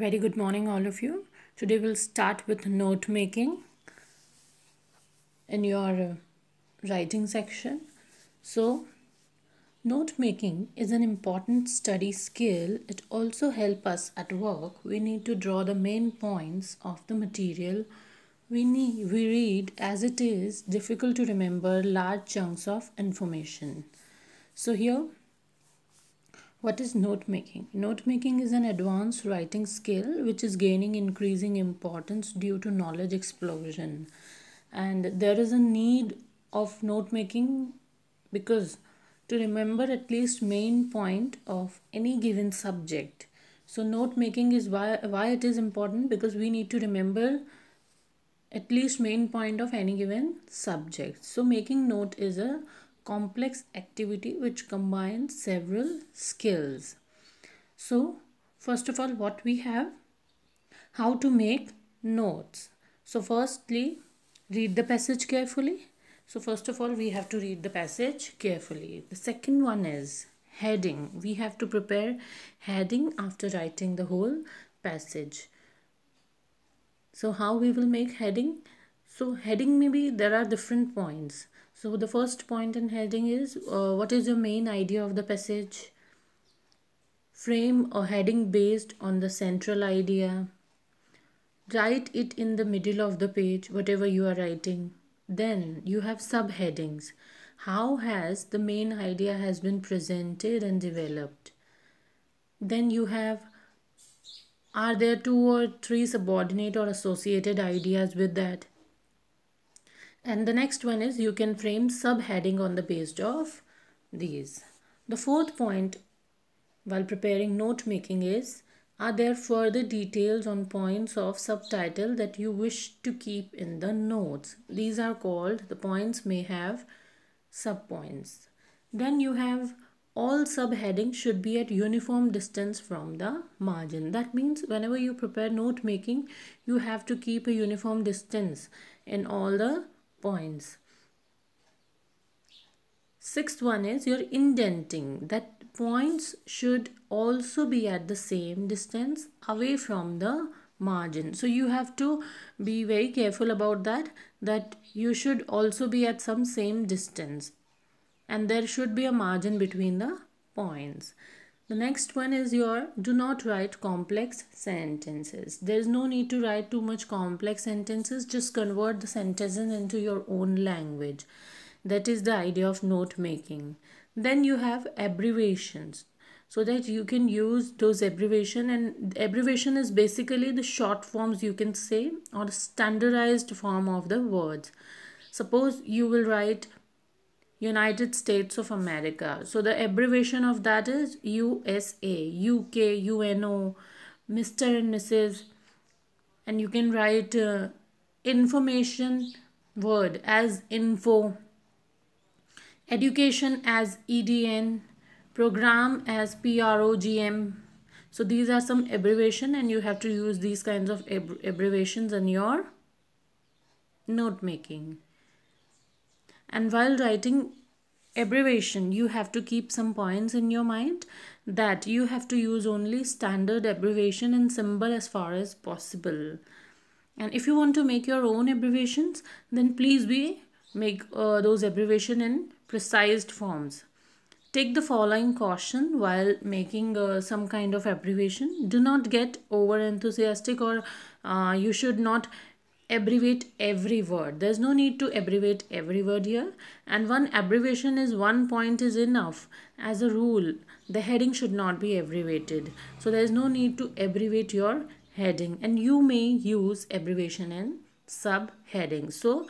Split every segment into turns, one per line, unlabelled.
very good morning all of you today we'll start with note making in your uh, writing section so note making is an important study skill it also help us at work we need to draw the main points of the material we need we read as it is difficult to remember large chunks of information so here what is note making? Note making is an advanced writing skill which is gaining increasing importance due to knowledge explosion. And there is a need of note making because to remember at least main point of any given subject. So note making is why why it is important because we need to remember at least main point of any given subject. So making note is a complex activity which combines several skills. So, first of all, what we have? How to make notes. So, firstly, read the passage carefully. So, first of all, we have to read the passage carefully. The second one is heading. We have to prepare heading after writing the whole passage. So, how we will make heading? So, heading maybe there are different points. So the first point point in heading is uh, what is your main idea of the passage? Frame a heading based on the central idea. Write it in the middle of the page, whatever you are writing. Then you have subheadings. How has the main idea has been presented and developed? Then you have are there two or three subordinate or associated ideas with that? And the next one is you can frame subheading on the base of these. The fourth point while preparing note making is are there further details on points of subtitle that you wish to keep in the notes? These are called the points may have subpoints. Then you have all subheading should be at uniform distance from the margin. That means whenever you prepare note making, you have to keep a uniform distance in all the points. Sixth one is your indenting that points should also be at the same distance away from the margin. So you have to be very careful about that that you should also be at some same distance and there should be a margin between the points. The next one is your do not write complex sentences. There is no need to write too much complex sentences. Just convert the sentences into your own language. That is the idea of note making. Then you have abbreviations so that you can use those abbreviation and abbreviation is basically the short forms you can say or standardized form of the words. Suppose you will write United States of America. So the abbreviation of that is USA, UK, UNO, Mr. and Mrs. And you can write uh, information word as info, education as EDN, program as PROGM. So these are some abbreviation and you have to use these kinds of abbreviations in your note making and while writing abbreviation you have to keep some points in your mind that you have to use only standard abbreviation and symbol as far as possible and if you want to make your own abbreviations then please be make uh, those abbreviation in precise forms take the following caution while making uh, some kind of abbreviation do not get over enthusiastic or uh, you should not abbreviate every word. There's no need to abbreviate every word here. And one abbreviation is one point is enough. As a rule, the heading should not be abbreviated. So there's no need to abbreviate your heading. And you may use abbreviation in subheading. So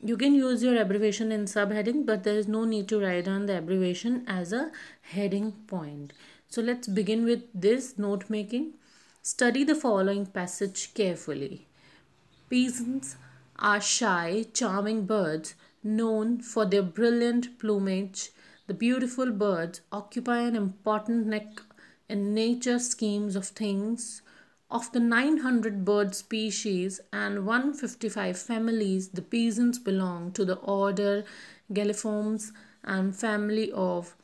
you can use your abbreviation in subheading, but there is no need to write down the abbreviation as a heading point. So let's begin with this note making. Study the following passage carefully. Peasants are shy, charming birds known for their brilliant plumage. The beautiful birds occupy an important niche in nature schemes of things. Of the 900 bird species and 155 families, the peasants belong to the order Galliformes and family of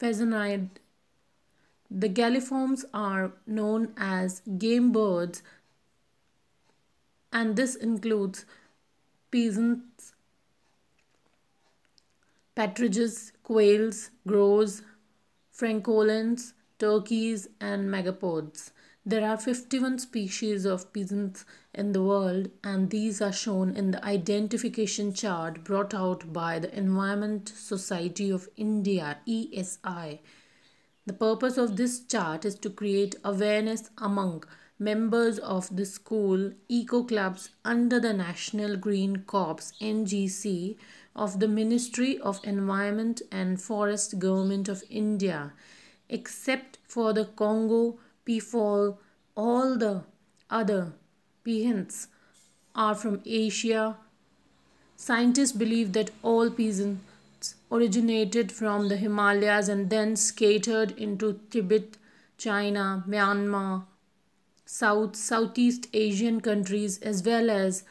Pheasanidae. The Galliformes are known as game birds and this includes peasants, partridges, quails, grows, francolins, turkeys, and megapods. There are 51 species of peasants in the world, and these are shown in the identification chart brought out by the Environment Society of India ESI. The purpose of this chart is to create awareness among members of the school eco clubs under the National Green Corps NGC of the Ministry of Environment and Forest Government of India except for the Congo before all the other peasants are from Asia scientists believe that all peasants originated from the Himalayas and then scattered into Tibet China Myanmar South, Southeast Asian countries as well as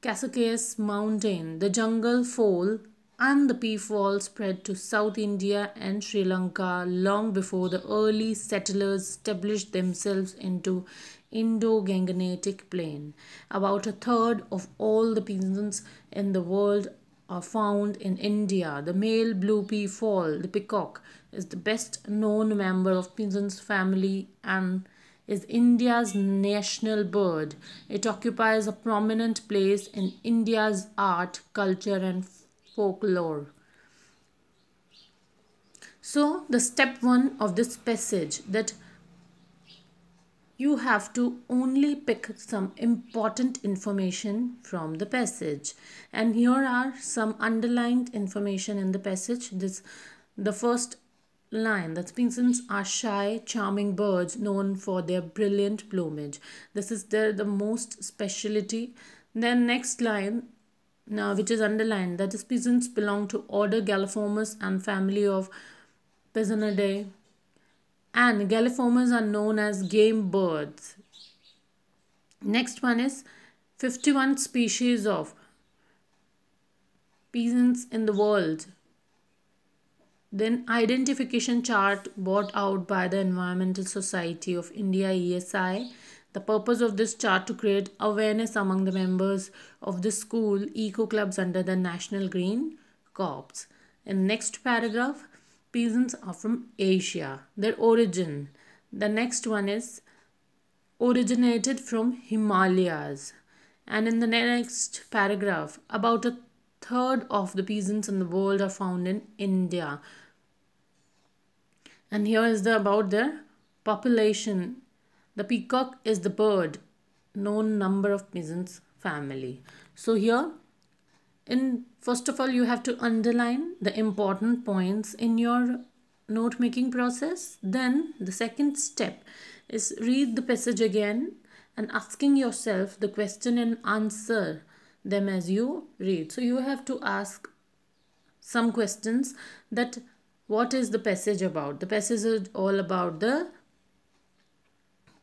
Caucasus mountain, the jungle fowl and the peafowl spread to South India and Sri Lanka long before the early settlers established themselves into Indo-Gangetic plain. About a third of all the peasants in the world are found in India. The male blue peafowl, the peacock, is the best known member of peasants family and is India's national bird. It occupies a prominent place in India's art, culture, and folklore. So, the step one of this passage that you have to only pick some important information from the passage and here are some underlined information in the passage this the first Lion. That's pigeons are shy, charming birds known for their brilliant plumage. This is their the most specialty. Then next line, now which is underlined, that is pigeons belong to order Galliformes and family of Pigeonidae. And Galliformes are known as game birds. Next one is 51 species of pigeons in the world. Then identification chart brought out by the Environmental Society of India ESI. The purpose of this chart to create awareness among the members of the school eco clubs under the National Green Corps. In next paragraph, peasants are from Asia. Their origin. The next one is originated from Himalayas. And in the next paragraph, about a third of the peasants in the world are found in India and here is the about their population. The peacock is the bird, known number of pigeons family. So here in first of all you have to underline the important points in your note making process then the second step is read the passage again and asking yourself the question and answer them as you read so you have to ask some questions that what is the passage about? The passage is all about the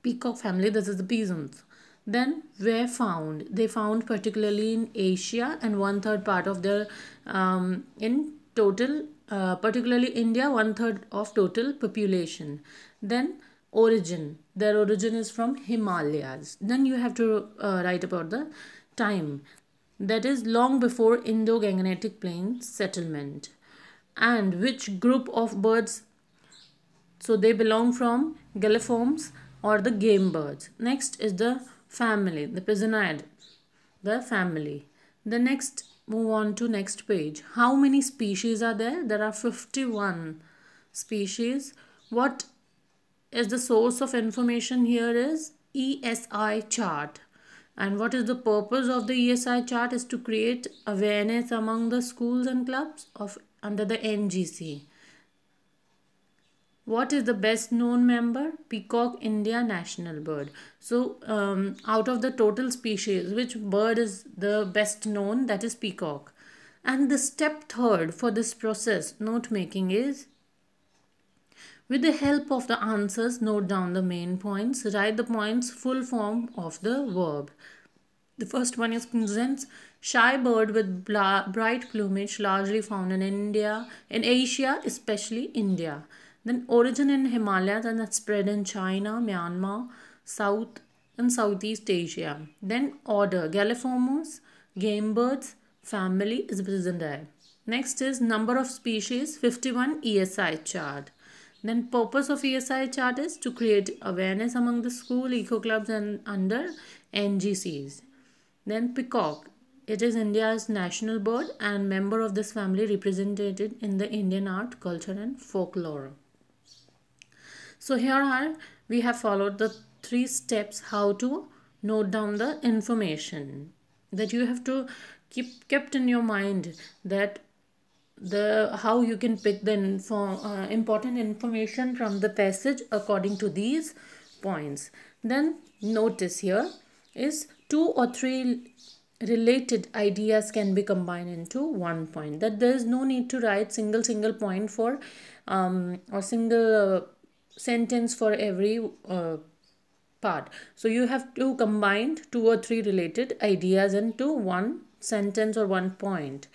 peacock family. This is the peasants. Then where found. They found particularly in Asia and one third part of their um, in total, uh, particularly India, one third of total population. Then origin. Their origin is from Himalayas. Then you have to uh, write about the time. That is long before Indo-Gangetic Plains settlement and which group of birds so they belong from galliforms or the game birds next is the family the pigeonid the family the next move on to next page how many species are there there are 51 species what is the source of information here is ESI chart and what is the purpose of the ESI chart is to create awareness among the schools and clubs of under the NGC. What is the best known member? Peacock India national bird. So um, out of the total species, which bird is the best known? That is peacock. And the step third for this process note making is with the help of the answers, note down the main points, write the points full form of the verb. The first one is presents, Shy bird with bright plumage largely found in India, in Asia, especially India. Then origin in Himalayas and spread in China, Myanmar, South and Southeast Asia. Then order Galliformes, game birds, family is present there. Next is number of species 51 ESI chart. Then purpose of ESI chart is to create awareness among the school, eco clubs and under NGCs. Then peacock it is India's national bird and member of this family represented in the Indian art, culture and folklore. So here are, we have followed the three steps how to note down the information that you have to keep kept in your mind that the how you can pick the info, uh, important information from the passage according to these points then notice here is two or three related ideas can be combined into one point that there is no need to write single single point for um, or single uh, sentence for every uh, part so you have to combine two or three related ideas into one sentence or one point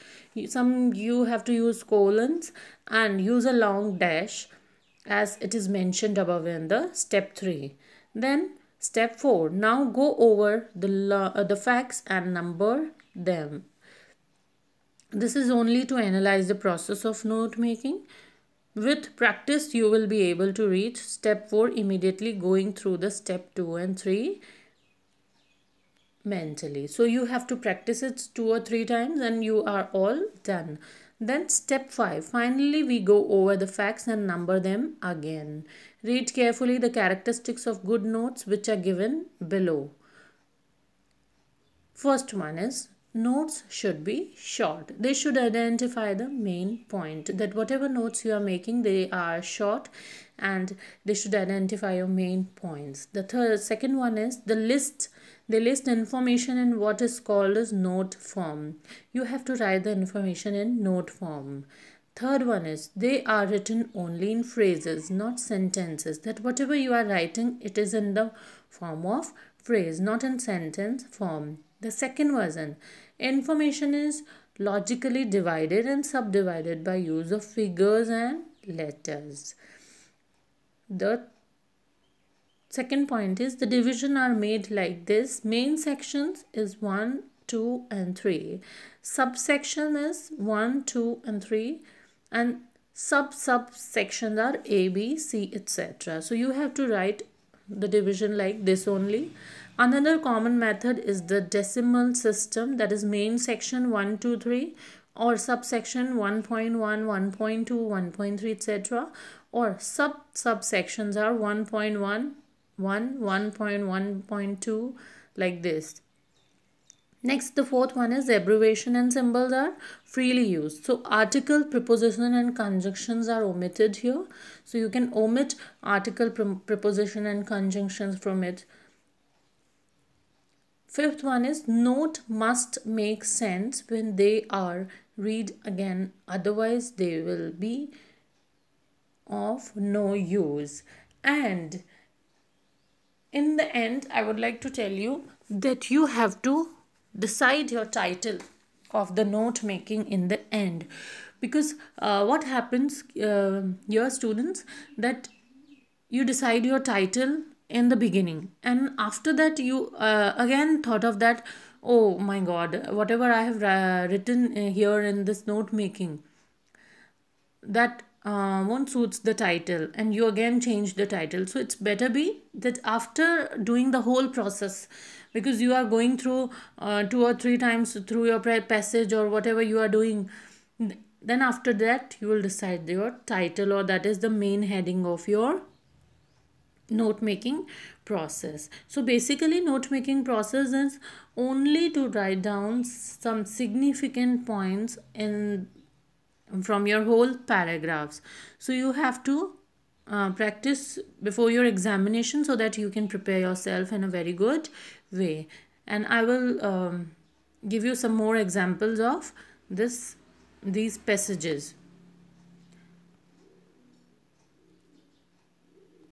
some you have to use colons and use a long dash as it is mentioned above in the step 3 then Step 4. Now go over the, uh, the facts and number them. This is only to analyze the process of note making. With practice, you will be able to reach step 4 immediately going through the step 2 and 3 mentally. So you have to practice it two or three times and you are all done. Then step 5. Finally, we go over the facts and number them again. Read carefully the characteristics of good notes which are given below. First one is notes should be short. They should identify the main point that whatever notes you are making, they are short and they should identify your main points. The third, second one is the list. They list information in what is called as note form. You have to write the information in note form. Third one is they are written only in phrases, not sentences. That whatever you are writing, it is in the form of phrase, not in sentence form. The second version information is logically divided and subdivided by use of figures and letters. The second point is the division are made like this main sections is 1, 2, and 3. Subsection is 1, 2, and 3 and sub sub sections are A, B, C, etc. So you have to write the division like this only. Another common method is the decimal system that is main section 1, 2, 3 or subsection 1.1, 1.2, 1.3 etc. or sub subsections are 1.1, 1, 1.1.2 like this. Next, the fourth one is abbreviation and symbols are freely used. So, article, preposition and conjunctions are omitted here. So, you can omit article, preposition and conjunctions from it. Fifth one is note must make sense when they are read again. Otherwise, they will be of no use. And in the end, I would like to tell you that you have to decide your title of the note making in the end because uh, what happens uh, your students that you decide your title in the beginning and after that you uh, again thought of that oh my god whatever i have uh, written uh, here in this note making that uh, won't suits the title and you again change the title so it's better be that after doing the whole process because you are going through uh, two or three times through your passage or whatever you are doing then after that you will decide your title or that is the main heading of your note making process so basically note making process is only to write down some significant points in from your whole paragraphs so you have to uh, practice before your examination so that you can prepare yourself in a very good way and I will um, give you some more examples of this these passages